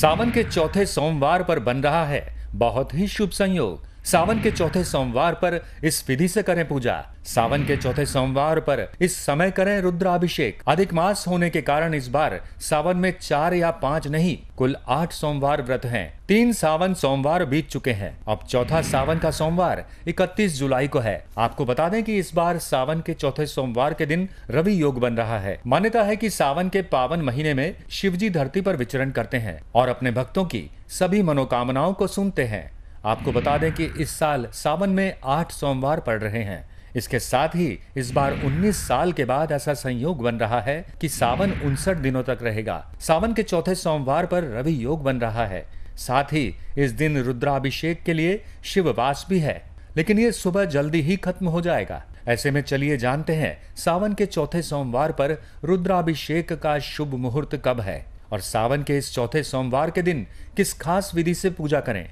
सावन के चौथे सोमवार पर बन रहा है बहुत ही शुभ संयोग सावन के चौथे सोमवार पर इस विधि से करें पूजा सावन के चौथे सोमवार पर इस समय करें रुद्राभिषेक अधिक मास होने के कारण इस बार सावन में चार या पाँच नहीं कुल आठ सोमवार व्रत हैं तीन सावन सोमवार बीत चुके हैं अब चौथा सावन का सोमवार 31 जुलाई को है आपको बता दें कि इस बार सावन के चौथे सोमवार के दिन रवि योग बन रहा है मान्यता है कि सावन के पावन महीने में शिवजी धरती पर विचरण करते हैं और अपने भक्तों की सभी मनोकामनाओं को सुनते हैं आपको बता दें कि इस साल सावन में आठ सोमवार पड़ रहे हैं इसके साथ ही इस बार 19 साल के बाद ऐसा संयोग बन रहा है कि सावन उनसठ दिनों तक रहेगा सावन के चौथे सोमवार पर रवि योग बन रहा है साथ ही इस दिन रुद्राभिषेक के लिए शिववास भी है लेकिन ये सुबह जल्दी ही खत्म हो जाएगा ऐसे में चलिए जानते हैं सावन के चौथे सोमवार पर रुद्राभिषेक का शुभ मुहूर्त कब है और सावन के इस चौथे सोमवार के दिन किस खास विधि से पूजा करें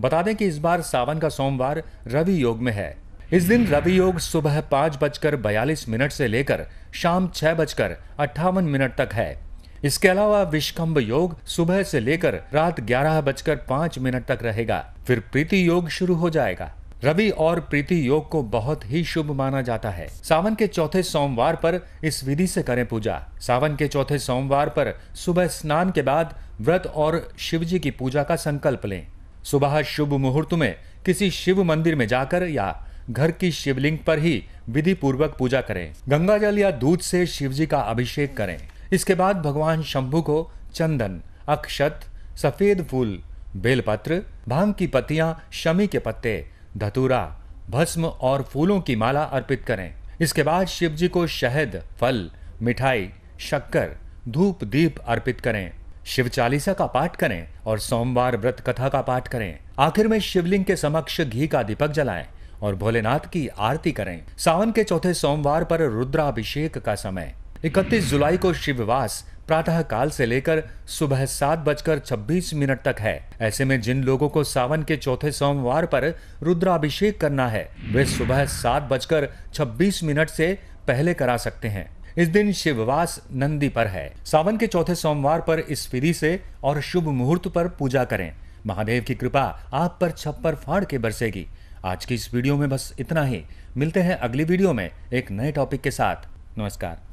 बता दें कि इस बार सावन का सोमवार रवि योग में है इस दिन रवि योग सुबह पाँच बजकर बयालीस मिनट से लेकर शाम छह बजकर अट्ठावन मिनट तक है इसके अलावा विष्कम्भ योग सुबह से लेकर रात ग्यारह बजकर पाँच मिनट तक रहेगा फिर प्रीति योग शुरू हो जाएगा रवि और प्रीति योग को बहुत ही शुभ माना जाता है सावन के चौथे सोमवार पर इस विधि से करें पूजा सावन के चौथे सोमवार पर सुबह स्नान के बाद व्रत और शिवजी की पूजा का संकल्प लें सुबह शुभ मुहूर्त में किसी शिव मंदिर में जाकर या घर की शिवलिंग पर ही विधि पूर्वक पूजा करें गंगा जल या दूध से शिव जी का अभिषेक करें इसके बाद भगवान शंभु को चंदन अक्षत सफेद फूल बेलपत्र भांग की पत्तियां शमी के पत्ते धतूरा भस्म और फूलों की माला अर्पित करें इसके बाद शिव जी को शहद फल मिठाई शक्कर धूप दीप अर्पित करें शिव चालीसा का पाठ करें और सोमवार व्रत कथा का पाठ करें आखिर में शिवलिंग के समक्ष घी का दीपक जलाएं और भोलेनाथ की आरती करें सावन के चौथे सोमवार पर रुद्राभिषेक का समय 31 जुलाई को शिववास प्रातः काल से लेकर सुबह सात बजकर छब्बीस मिनट तक है ऐसे में जिन लोगों को सावन के चौथे सोमवार पर रुद्राभिषेक करना है वे सुबह सात बजकर छब्बीस मिनट से पहले करा सकते हैं इस दिन शिववास नंदी पर है सावन के चौथे सोमवार पर इस विधि से और शुभ मुहूर्त पर पूजा करें महादेव की कृपा आप पर छप्पर फाड़ के बरसेगी आज की इस वीडियो में बस इतना ही मिलते हैं अगली वीडियो में एक नए टॉपिक के साथ नमस्कार